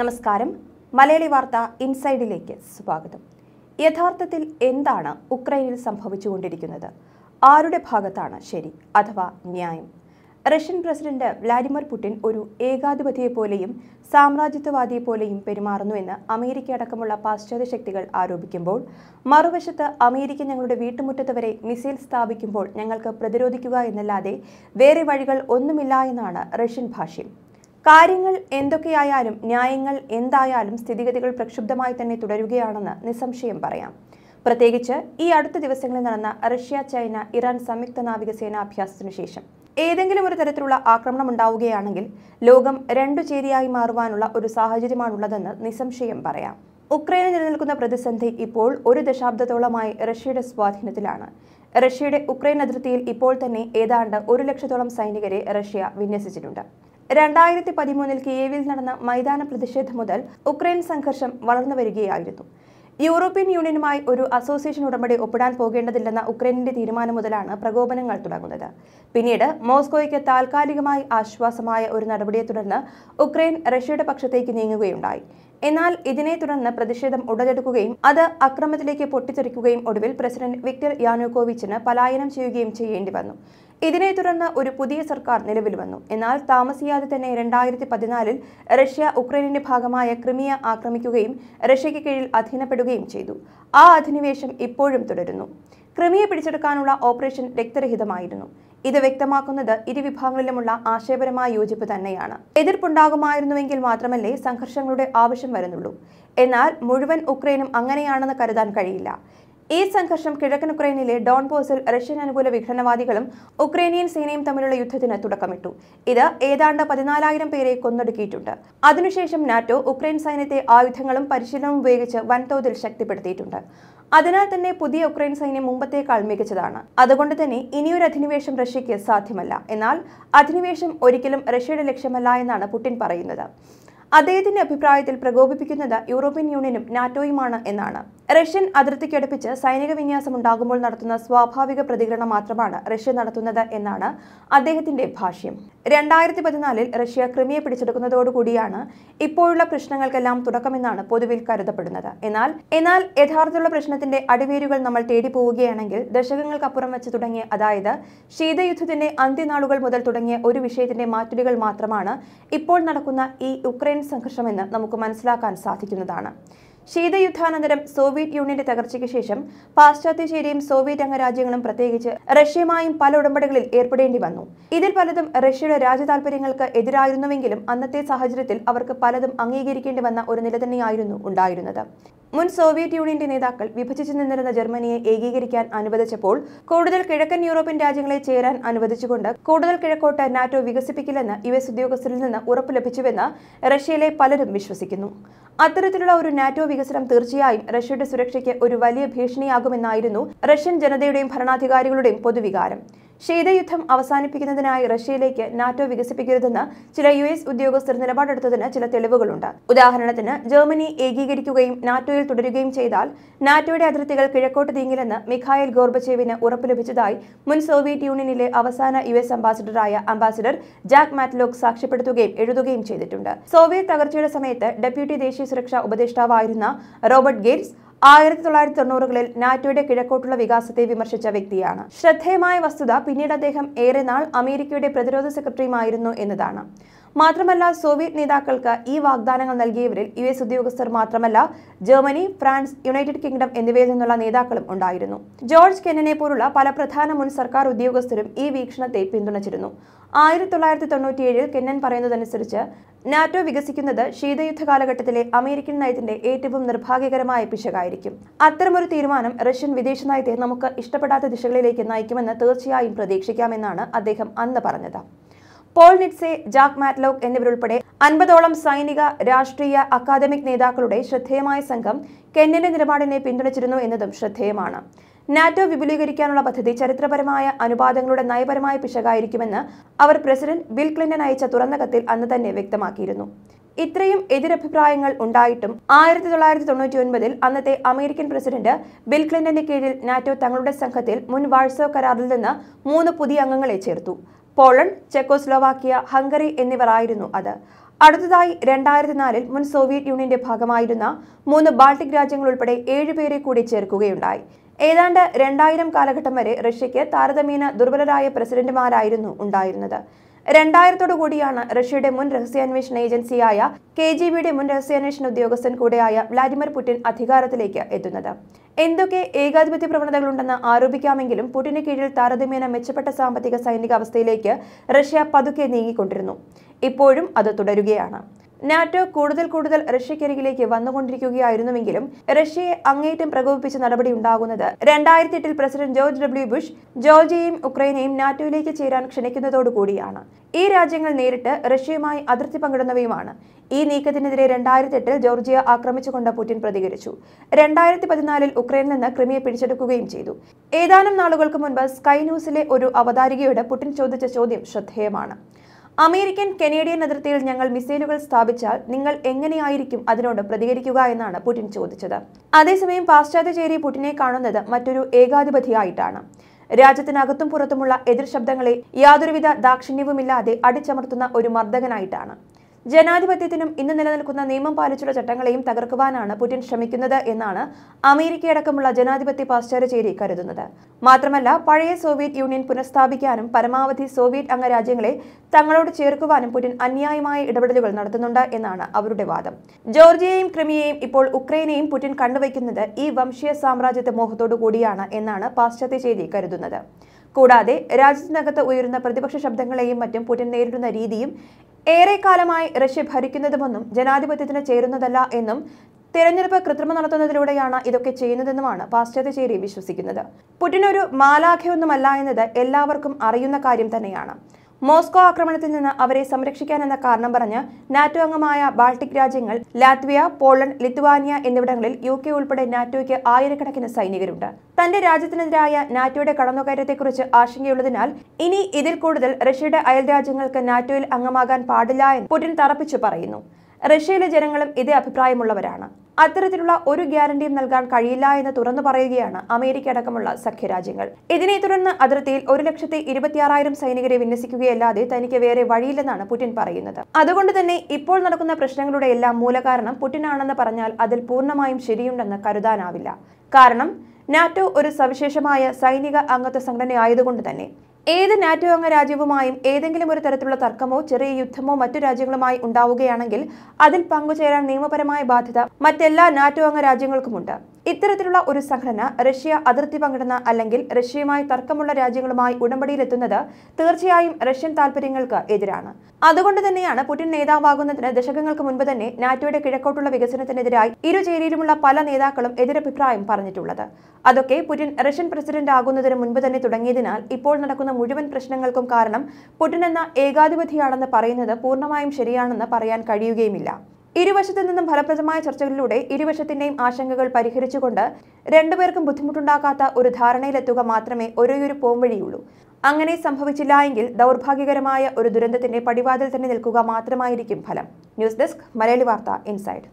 നമസ്കാരം മലയാളി വാർത്ത ഇൻസൈഡിലേക്ക് സ്വാഗതം യഥാർത്ഥത്തിൽ എന്താണ് ഉക്രൈനിൽ സംഭവിച്ചുകൊണ്ടിരിക്കുന്നത് ആരുടെ ഭാഗത്താണ് ശരി അഥവാ ന്യായം റഷ്യൻ പ്രസിഡന്റ് വ്ലാഡിമിർ പുടിൻ ഒരു ഏകാധിപതിയെപ്പോലെയും സാമ്രാജ്യത്വവാദിയെപ്പോലെയും പെരുമാറുന്നുവെന്ന് അമേരിക്ക അടക്കമുള്ള പാശ്ചാത്യ ശക്തികൾ ആരോപിക്കുമ്പോൾ മറുവശത്ത് അമേരിക്ക ഞങ്ങളുടെ വീട്ടുമുറ്റത്ത് വരെ മിസൈൽ സ്ഥാപിക്കുമ്പോൾ ഞങ്ങൾക്ക് പ്രതിരോധിക്കുക എന്നല്ലാതെ വേറെ വഴികൾ ഒന്നുമില്ല എന്നാണ് റഷ്യൻ ഭാഷ്യം കാര്യങ്ങൾ എന്തൊക്കെയായാലും ന്യായങ്ങൾ എന്തായാലും സ്ഥിതിഗതികൾ പ്രക്ഷുബ്ധമായി തന്നെ തുടരുകയാണെന്ന് നിസ്സംശയം പറയാം പ്രത്യേകിച്ച് ഈ അടുത്ത ദിവസങ്ങളിൽ നടന്ന റഷ്യ ചൈന ഇറാൻ സംയുക്ത നാവികസേന അഭ്യാസത്തിനു ശേഷം ഏതെങ്കിലും ഒരു തരത്തിലുള്ള ആക്രമണം ഉണ്ടാവുകയാണെങ്കിൽ ലോകം രണ്ടു ചേരിയായി മാറുവാനുള്ള ഒരു സാഹചര്യമാണുള്ളതെന്ന് നിസ്സംശയം പറയാം ഉക്രൈന് നിലനിൽക്കുന്ന പ്രതിസന്ധി ഇപ്പോൾ ഒരു ദശാബ്ദത്തോളമായി റഷ്യയുടെ സ്വാധീനത്തിലാണ് റഷ്യയുടെ ഉക്രൈൻ അതിർത്തിയിൽ ഇപ്പോൾ തന്നെ ഏതാണ്ട് ഒരു ലക്ഷത്തോളം സൈനികരെ റഷ്യ വിന്യസിച്ചിട്ടുണ്ട് രണ്ടായിരത്തി പതിമൂന്നിൽ കിയേവിൽ നടന്ന മൈതാന പ്രതിഷേധം മുതൽ ഉക്രൈൻ സംഘർഷം വളർന്നു വരികയായിരുന്നു യൂറോപ്യൻ യൂണിയനുമായി ഒരു അസോസിയേഷൻ ഉടമ്പടി ഒപ്പിടാൻ പോകേണ്ടതില്ലെന്ന ഉക്രൈനിന്റെ തീരുമാനം മുതലാണ് പ്രകോപനങ്ങൾ തുടങ്ങുന്നത് പിന്നീട് മോസ്കോയ്ക്ക് താൽക്കാലികമായി ആശ്വാസമായ ഒരു നടപടിയെ തുടർന്ന് ഉക്രൈൻ റഷ്യയുടെ പക്ഷത്തേക്ക് നീങ്ങുകയുണ്ടായി എന്നാൽ ഇതിനെ തുടർന്ന് പ്രതിഷേധം ഉടലെടുക്കുകയും അത് അക്രമത്തിലേക്ക് പൊട്ടിത്തെറിക്കുകയും ഒടുവിൽ പ്രസിഡന്റ് വിക്ടർ യാനോകോവിച്ചിന് പലായനം ചെയ്യുകയും ചെയ്യേണ്ടി വന്നു ഇതിനെ തുടർന്ന് ഒരു പുതിയ സർക്കാർ നിലവിൽ വന്നു എന്നാൽ താമസിയാതെ തന്നെ രണ്ടായിരത്തി പതിനാലിൽ റഷ്യ ഉക്രൈനിന്റെ ഭാഗമായ ക്രിമിയ ആക്രമിക്കുകയും റഷ്യയ്ക്ക് കീഴിൽ അധീനപ്പെടുകയും ചെയ്തു ആ അധിനിവേശം ഇപ്പോഴും തുടരുന്നു ക്രിമിയെ പിടിച്ചെടുക്കാനുള്ള ഓപ്പറേഷൻ രക്തരഹിതമായിരുന്നു ഇത് വ്യക്തമാക്കുന്നത് ഇരുവിഭാഗങ്ങളിലുമുള്ള ആശയപരമായ യോജിപ്പ് തന്നെയാണ് എതിർപ്പുണ്ടാകുമായിരുന്നുവെങ്കിൽ മാത്രമല്ലേ സംഘർഷങ്ങളുടെ ആവശ്യം വരുന്നുള്ളൂ എന്നാൽ മുഴുവൻ ഉക്രൈനും അങ്ങനെയാണെന്ന് കരുതാൻ കഴിയില്ല ഈ സംഘർഷം കിഴക്കൻ ഉക്രൈനിലെ ഡോൺബോസിൽ റഷ്യൻ അനുകൂല വിഘടനവാദികളും ഉക്രൈനിയൻ സേനയും തമ്മിലുള്ള യുദ്ധത്തിന് തുടക്കമിട്ടു ഇത് ഏതാണ്ട് പതിനാലായിരം പേരെ കൊന്നൊടുക്കിയിട്ടുണ്ട് അതിനുശേഷം നാറ്റോ ഉക്രൈൻ സൈന്യത്തെ ആയുധങ്ങളും പരിശീലനവും ഉപയോഗിച്ച് വൻതോതിൽ ശക്തിപ്പെടുത്തിയിട്ടുണ്ട് അതിനാൽ തന്നെ പുതിയ ഉക്രൈൻ സൈന്യം മുമ്പത്തേക്കാൾ മികച്ചതാണ് അതുകൊണ്ട് തന്നെ ഇനിയൊരു അധിനിവേശം റഷ്യയ്ക്ക് സാധ്യമല്ല എന്നാൽ അധിനിവേശം ഒരിക്കലും റഷ്യയുടെ ലക്ഷ്യമല്ല എന്നാണ് പുടിൻ പറയുന്നത് അദ്ദേഹത്തിന്റെ അഭിപ്രായത്തിൽ പ്രകോപിപ്പിക്കുന്നത് യൂറോപ്യൻ യൂണിയനും നാറ്റോയുമാണ് എന്നാണ് റഷ്യൻ അതിർത്തിക്കടുപ്പിച്ച് സൈനിക വിന്യാസം ഉണ്ടാകുമ്പോൾ നടത്തുന്ന സ്വാഭാവിക പ്രതികരണം മാത്രമാണ് റഷ്യ നടത്തുന്നത് എന്നാണ് അദ്ദേഹത്തിന്റെ ഭാഷ്യം രണ്ടായിരത്തി പതിനാലിൽ റഷ്യ ക്രിമിയെ പിടിച്ചെടുക്കുന്നതോടുകൂടിയാണ് ഇപ്പോഴുള്ള പ്രശ്നങ്ങൾക്കെല്ലാം തുടക്കമെന്നാണ് പൊതുവിൽ കരുതപ്പെടുന്നത് എന്നാൽ എന്നാൽ യഥാർത്ഥമുള്ള പ്രശ്നത്തിന്റെ അടിവേരുകൾ നമ്മൾ തേടി പോവുകയാണെങ്കിൽ ദശകങ്ങൾക്കപ്പുറം വെച്ച് തുടങ്ങിയ അതായത് ശീതയുദ്ധത്തിന്റെ അന്ത്യനാളുകൾ മുതൽ തുടങ്ങിയ ഒരു വിഷയത്തിന്റെ മാറ്റുലികൾ മാത്രമാണ് ഇപ്പോൾ നടക്കുന്ന ഈ യുക്രൈൻ സംഘർഷമെന്ന് നമുക്ക് മനസ്സിലാക്കാൻ സാധിക്കുന്നതാണ് ശീതയുദ്ധാനന്തരം സോവിയറ്റ് യൂണിയന്റെ തകർച്ചയ്ക്ക് ശേഷം പാശ്ചാത്യശേരിയും സോവിയറ്റ് അംഗരാജ്യങ്ങളും പ്രത്യേകിച്ച് റഷ്യയുമായും പല ഉടമ്പടികളിൽ ഏർപ്പെടേണ്ടി വന്നു ഇതിൽ പലതും റഷ്യയുടെ രാജ്യതാൽപര്യങ്ങൾക്ക് എതിരായിരുന്നുവെങ്കിലും അന്നത്തെ സാഹചര്യത്തിൽ അവർക്ക് പലതും അംഗീകരിക്കേണ്ടി വന്ന ഒരു നില തന്നെയായിരുന്നു ഉണ്ടായിരുന്നത് മുൻ സോവിയറ്റ് യൂണിയന്റെ നേതാക്കൾ വിഭജിച്ചു നിന്നിരുന്ന ജർമ്മനിയെ ഏകീകരിക്കാൻ അനുവദിച്ചപ്പോൾ കൂടുതൽ കിഴക്കൻ യൂറോപ്യൻ രാജ്യങ്ങളെ ചേരാൻ അനുവദിച്ചുകൊണ്ട് കൂടുതൽ കിഴക്കോട്ട് നാറ്റോ വികസിപ്പിക്കില്ലെന്ന് യു എസ് ഉദ്യോഗസ്ഥരിൽ നിന്ന് ഉറപ്പ് ലഭിച്ചുവെന്ന് റഷ്യയിലെ പലരും വിശ്വസിക്കുന്നു അത്തരത്തിലുള്ള ഒരു നാറ്റോ വികസനം തീർച്ചയായും റഷ്യയുടെ സുരക്ഷയ്ക്ക് ഒരു വലിയ ഭീഷണിയാകുമെന്നായിരുന്നു റഷ്യൻ ജനതയുടെയും ഭരണാധികാരികളുടെയും പൊതുവികാരം ശീതയുദ്ധം അവസാനിപ്പിക്കുന്നതിനായി റഷ്യയിലേക്ക് നാറ്റോ വികസിപ്പിക്കരുതെന്ന് ചില യു എസ് ഉദ്യോഗസ്ഥർ നിലപാടെടുത്തതിന് ചില തെളിവുകളുണ്ട് ഉദാഹരണത്തിന് ജർമ്മനി ഏകീകരിക്കുകയും നാറ്റോയിൽ തുടരുകയും ചെയ്താൽ നാറ്റോയുടെ അതിർത്തികൾ കിഴക്കോട്ട് നീങ്ങില്ലെന്ന് മിഖായൽ ഗോർബച്ചേവിന് ഉറപ്പ് ലഭിച്ചതായി മുൻ സോവിയറ്റ് യൂണിയനിലെ അവസാന യു എസ് അംബാസിഡറായ അംബാസിഡർ ജാക്ക് മാറ്റ്ലോക്ക് സാക്ഷ്യപ്പെടുത്തുകയും എഴുതുകയും ചെയ്തിട്ടുണ്ട് സോവിയറ്റ് തകർച്ചയുടെ സമയത്ത് ഡെപ്യൂട്ടി ദേശീയ സുരക്ഷാ ഉപദേഷ്ടാവായിരുന്ന റോബർട്ട് ഗേറ്റ്സ് ആയിരത്തി തൊള്ളായിരത്തി തൊണ്ണൂറുകളിൽ നാറ്റോയുടെ കിഴക്കോട്ടുള്ള വികാസത്തെ വിമർശിച്ച വ്യക്തിയാണ് ശ്രദ്ധേയമായ വസ്തുത പിന്നീട് അദ്ദേഹം ഏറെ നാൾ അമേരിക്കയുടെ പ്രതിരോധ സെക്രട്ടറിയുമായിരുന്നു എന്നതാണ് മാത്രമല്ല സോവിയറ്റ് നേതാക്കൾക്ക് ഈ വാഗ്ദാനങ്ങൾ നൽകിയവരിൽ യു എസ് ഉദ്യോഗസ്ഥർ മാത്രമല്ല ജർമ്മനി ഫ്രാൻസ് യുണൈറ്റഡ് കിങ്ഡം എന്നിവയിൽ നിന്നുള്ള നേതാക്കളും ഉണ്ടായിരുന്നു ജോർജ് കെന്നനെ പോലുള്ള പല പ്രധാന മുൻ സർക്കാർ ഉദ്യോഗസ്ഥരും ഈ വീക്ഷണത്തെ പിന്തുണച്ചിരുന്നു ആയിരത്തി തൊള്ളായിരത്തി തൊണ്ണൂറ്റിയേഴിൽ കെന്നൻ പറയുന്നതനുസരിച്ച് നാറ്റോ വികസിക്കുന്നത് ശീതയുദ്ധ കാലഘട്ടത്തിലെ അമേരിക്കൻ നയത്തിന്റെ ഏറ്റവും നിർഭാഗ്യകരമായ പിശകായിരിക്കും അത്തരമൊരു തീരുമാനം റഷ്യൻ വിദേശ നയത്തെ നമുക്ക് ഇഷ്ടപ്പെടാത്ത ദിശകളിലേക്ക് നയിക്കുമെന്ന് തീർച്ചയായും പ്രതീക്ഷിക്കാമെന്നാണ് അദ്ദേഹം അന്ന് പറഞ്ഞത് പോൾ നിറ്റ്സെ ജാക്ക് മാറ്റ്ലോക്ക് എന്നിവരുൾപ്പെടെ അൻപതോളം സൈനിക രാഷ്ട്രീയ അക്കാദമിക് നേതാക്കളുടെ ശ്രദ്ധേയമായ സംഘം കെന്നിന്റെ നിലപാടിനെ പിന്തുണച്ചിരുന്നു എന്നതും ശ്രദ്ധേയമാണ് നാറ്റോ വിപുലീകരിക്കാനുള്ള പദ്ധതി ചരിത്രപരമായ അനുപാതങ്ങളുടെ നയപരമായ പിശകായിരിക്കുമെന്ന് അവർ പ്രസിഡന്റ് ബിൽ ക്ലിന്റൺ അയച്ച തുറന്ന കത്തിൽ അന്ന് തന്നെ വ്യക്തമാക്കിയിരുന്നു ഇത്രയും എതിരഭിപ്രായങ്ങൾ ഉണ്ടായിട്ടും ആയിരത്തി തൊള്ളായിരത്തി തൊണ്ണൂറ്റി ഒൻപതിൽ അന്നത്തെ അമേരിക്കൻ പ്രസിഡന്റ് ബിൽ ക്ലിന്റന്റെ കീഴിൽ നാറ്റോ തങ്ങളുടെ സംഘത്തിൽ മുൻ വാഴ്സോ കരാറിൽ നിന്ന് മൂന്ന് പുതിയ അംഗങ്ങളെ ചേർത്തു പോളണ്ട് ചെക്കോസ്ലോവാക്യ ഹംഗറി എന്നിവരായിരുന്നു അത് അടുത്തതായി രണ്ടായിരത്തി നാലിൽ മുൻ സോവിയറ്റ് യൂണിയന്റെ ഭാഗമായിരുന്ന മൂന്ന് ബാൾട്ടിക് രാജ്യങ്ങൾ ഉൾപ്പെടെ ഏഴുപേരെ കൂടി ചേർക്കുകയുണ്ടായി ഏതാണ്ട് രണ്ടായിരം കാലഘട്ടം വരെ റഷ്യയ്ക്ക് താരതമ്യേന ദുർബലരായ പ്രസിഡന്റുമാരായിരുന്നു ഉണ്ടായിരുന്നത് രണ്ടായിരത്തോടു കൂടിയാണ് റഷ്യയുടെ മുൻ രഹസ്യാന്വേഷണ ഏജൻസിയായ കെ ജി ബിയുടെ മുൻ രഹസ്യാന്വേഷണ ഉദ്യോഗസ്ഥൻ കൂടെയായ വ്ലാഡിമിർ പുടിൻ അധികാരത്തിലേക്ക് എത്തുന്നത് എന്തൊക്കെ ഏകാധിപത്യ പ്രവണതകളുണ്ടെന്ന് ആരോപിക്കാമെങ്കിലും പുടിന് കീഴിൽ താരതമ്യേന മെച്ചപ്പെട്ട സാമ്പത്തിക സൈനിക അവസ്ഥയിലേക്ക് റഷ്യ പതുക്കെ നീങ്ങിക്കൊണ്ടിരുന്നു ഇപ്പോഴും അത് തുടരുകയാണ് നാറ്റോ കൂടുതൽ കൂടുതൽ റഷ്യക്കരികിലേക്ക് വന്നുകൊണ്ടിരിക്കുകയായിരുന്നുവെങ്കിലും റഷ്യയെ അങ്ങേറ്റം പ്രകോപിപ്പിച്ച ഉണ്ടാകുന്നത് രണ്ടായിരത്തി എട്ടിൽ പ്രസിഡന്റ് ജോർജ് ഡബ്ല്യു ബുഷ് ജോർജിയയും ഉക്രൈനെയും നാറ്റോയിലേക്ക് ചേരാൻ ക്ഷണിക്കുന്നതോടുകൂടിയാണ് ഈ രാജ്യങ്ങൾ നേരിട്ട് റഷ്യയുമായി അതിർത്തി പങ്കിടുന്നവയുമാണ് ഈ നീക്കത്തിനെതിരെ രണ്ടായിരത്തി എട്ടിൽ ജോർജിയ ആക്രമിച്ചുകൊണ്ട് പുടിൻ പ്രതികരിച്ചു രണ്ടായിരത്തി പതിനാലിൽ ഉക്രൈനിൽ നിന്ന് ക്രിമിയെ പിടിച്ചെടുക്കുകയും ചെയ്തു ഏതാനും നാളുകൾക്ക് മുൻപ് സ്കൈ ന്യൂസിലെ ഒരു അവതാരികയോട് പുടിൻ ചോദിച്ച ചോദ്യം ശ്രദ്ധേയമാണ് അമേരിക്കൻ കനേഡിയൻ അതിർത്തിയിൽ ഞങ്ങൾ മിസൈലുകൾ സ്ഥാപിച്ചാൽ നിങ്ങൾ എങ്ങനെയായിരിക്കും അതിനോട് പ്രതികരിക്കുക എന്നാണ് പുടിൻ ചോദിച്ചത് അതേസമയം പാശ്ചാത്യ ചേരി പുടിനെ കാണുന്നത് മറ്റൊരു ഏകാധിപതിയായിട്ടാണ് രാജ്യത്തിനകത്തും പുറത്തുമുള്ള എതിർ ശബ്ദങ്ങളെ യാതൊരുവിധ ദാക്ഷിണ്യവുമില്ലാതെ അടിച്ചമർത്തുന്ന ഒരു മർദ്ദകനായിട്ടാണ് ജനാധിപത്യത്തിനും ഇന്ന് നിലനിൽക്കുന്ന നിയമം പാലിച്ചുള്ള ചട്ടങ്ങളെയും തകർക്കുവാനാണ് പുടിൻ ശ്രമിക്കുന്നത് എന്നാണ് അമേരിക്കയടക്കമുള്ള ജനാധിപത്യ പാശ്ചാത്യചേരി കരുതുന്നത് മാത്രമല്ല പഴയ സോവിയറ്റ് യൂണിയൻ പുനഃസ്ഥാപിക്കാനും പരമാവധി സോവിയറ്റ് അംഗരാജ്യങ്ങളെ തങ്ങളോട് ചേർക്കുവാനും പുടിൻ അന്യായമായ ഇടപെടലുകൾ നടത്തുന്നുണ്ട് എന്നാണ് അവരുടെ വാദം ജോർജിയയും ക്രിമിയയും ഇപ്പോൾ ഉക്രൈനെയും പുടിൻ കണ്ടുവയ്ക്കുന്നത് ഈ വംശീയ സാമ്രാജ്യത്തെ മോഹത്തോടു കൂടിയാണ് എന്നാണ് പാശ്ചാത്യചേരി കരുതുന്നത് കൂടാതെ രാജ്യത്തിനകത്ത് ഉയരുന്ന പ്രതിപക്ഷ ശബ്ദങ്ങളെയും മറ്റും പുടിൻ നേരിടുന്ന രീതിയും ഏറെക്കാലമായി റഷ്യ ഭരിക്കുന്നതുമൊന്നും ജനാധിപത്യത്തിന് ചേരുന്നതല്ല എന്നും തെരഞ്ഞെടുപ്പ് കൃത്രിമം നടത്തുന്നതിലൂടെയാണ് ഇതൊക്കെ ചെയ്യുന്നതെന്നുമാണ് പാശ്ചാത്യ ചേരി വിശ്വസിക്കുന്നത് പുടിനൊരു ഒരു മാലാഖയൊന്നുമല്ല എന്നത് എല്ലാവർക്കും അറിയുന്ന കാര്യം തന്നെയാണ് മോസ്കോ ആക്രമണത്തിൽ നിന്ന് അവരെ സംരക്ഷിക്കാനെന്ന കാരണം പറഞ്ഞ് നാറ്റോ അംഗമായ ബാൾട്ടിക് രാജ്യങ്ങൾ ലാത്വിയ പോളണ്ട് ലിത്വാനിയ എന്നിവിടങ്ങളിൽ യു കെ ഉൾപ്പെടെ നാറ്റോയ്ക്ക് ആയിരക്കണക്കിന് സൈനികരുണ്ട് തന്റെ രാജ്യത്തിനെതിരായ നാറ്റോയുടെ കടന്നുകയറ്റത്തെക്കുറിച്ച് ആശങ്കയുള്ളതിനാൽ ഇനി ഇതിൽ കൂടുതൽ റഷ്യയുടെ അയൽ രാജ്യങ്ങൾക്ക് നാറ്റോയിൽ അംഗമാകാൻ പാടില്ല എന്ന് പുടിൻ തറപ്പിച്ചു പറയുന്നു റഷ്യയിലെ ജനങ്ങളും ഇതേ അഭിപ്രായമുള്ളവരാണ് അത്തരത്തിലുള്ള ഒരു ഗ്യാരണ്ടിയും നൽകാൻ കഴിയില്ല എന്ന് തുറന്നു പറയുകയാണ് അമേരിക്ക അടക്കമുള്ള സഖ്യരാജ്യങ്ങൾ ഇതിനെ തുടർന്ന് അതിർത്തിയിൽ ഒരു ലക്ഷത്തി ഇരുപത്തിയാറായിരം സൈനികരെ വിന്യസിക്കുകയല്ലാതെ തനിക്ക് വേറെ വഴിയില്ലെന്നാണ് പുടിൻ പറയുന്നത് അതുകൊണ്ട് തന്നെ ഇപ്പോൾ നടക്കുന്ന പ്രശ്നങ്ങളുടെ എല്ലാം മൂലകാരണം പുടിനാണെന്ന് പറഞ്ഞാൽ അതിൽ പൂർണ്ണമായും ശരിയുണ്ടെന്ന് കരുതാനാവില്ല കാരണം നാറ്റോ ഒരു സവിശേഷമായ സൈനിക അംഗത്വ സംഘടനയായതുകൊണ്ട് തന്നെ ഏത് നാറ്റോ അംഗ രാജ്യവുമായും ഏതെങ്കിലും ഒരു തരത്തിലുള്ള തർക്കമോ ചെറിയ യുദ്ധമോ മറ്റു രാജ്യങ്ങളുമായി ഉണ്ടാവുകയാണെങ്കിൽ അതിൽ പങ്കുചേരാൻ നിയമപരമായ ബാധ്യത മറ്റെല്ലാ നാറ്റോ അംഗ രാജ്യങ്ങൾക്കുമുണ്ട് ഇത്തരത്തിലുള്ള ഒരു സംഘടന റഷ്യ അതിർത്തി പങ്കിടുന്ന അല്ലെങ്കിൽ റഷ്യയുമായി തർക്കമുള്ള രാജ്യങ്ങളുമായി ഉടമ്പടിയിലെത്തുന്നത് തീർച്ചയായും റഷ്യൻ താൽപര്യങ്ങൾക്ക് എതിരാണ് അതുകൊണ്ട് തന്നെയാണ് പുടിൻ നേതാവാകുന്നതിന് ദശകങ്ങൾക്ക് മുൻപ് തന്നെ നാറ്റോയുടെ കിഴക്കോട്ടുള്ള വികസനത്തിനെതിരായി ഇരുചേരിയിലുമുള്ള പല നേതാക്കളും എതിരഭിപ്രായം പറഞ്ഞിട്ടുള്ളത് അതൊക്കെ പുടിൻ റഷ്യൻ പ്രസിഡന്റ് ആകുന്നതിന് മുൻപ് തന്നെ തുടങ്ങിയതിനാൽ ഇപ്പോൾ നടക്കുന്ന മുഴുവൻ പ്രശ്നങ്ങൾക്കും കാരണം പുടിൻ എന്ന ഏകാധിപതിയാണെന്ന് പറയുന്നത് പൂർണ്ണമായും ശരിയാണെന്ന് പറയാൻ കഴിയുകയുമില്ല ഇരുവശത്തു നിന്നും ഫലപ്രദമായ ചർച്ചകളിലൂടെ ഇരുവശത്തിന്റെയും ആശങ്കകൾ പരിഹരിച്ചുകൊണ്ട് രണ്ടുപേർക്കും ബുദ്ധിമുട്ടുണ്ടാക്കാത്ത ഒരു ധാരണയിലെത്തുക മാത്രമേ ഒരേയൊരു പോംവഴിയുള്ളൂ അങ്ങനെ സംഭവിച്ചില്ല എങ്കിൽ ദൗർഭാഗ്യകരമായ ഒരു ദുരന്തത്തിന്റെ പടിവാതിൽ തന്നെ നിൽക്കുക മാത്രമായിരിക്കും ഫലം ന്യൂസ് ഡെസ്ക് മലയാളി വാർത്ത ഇൻസൈഡ്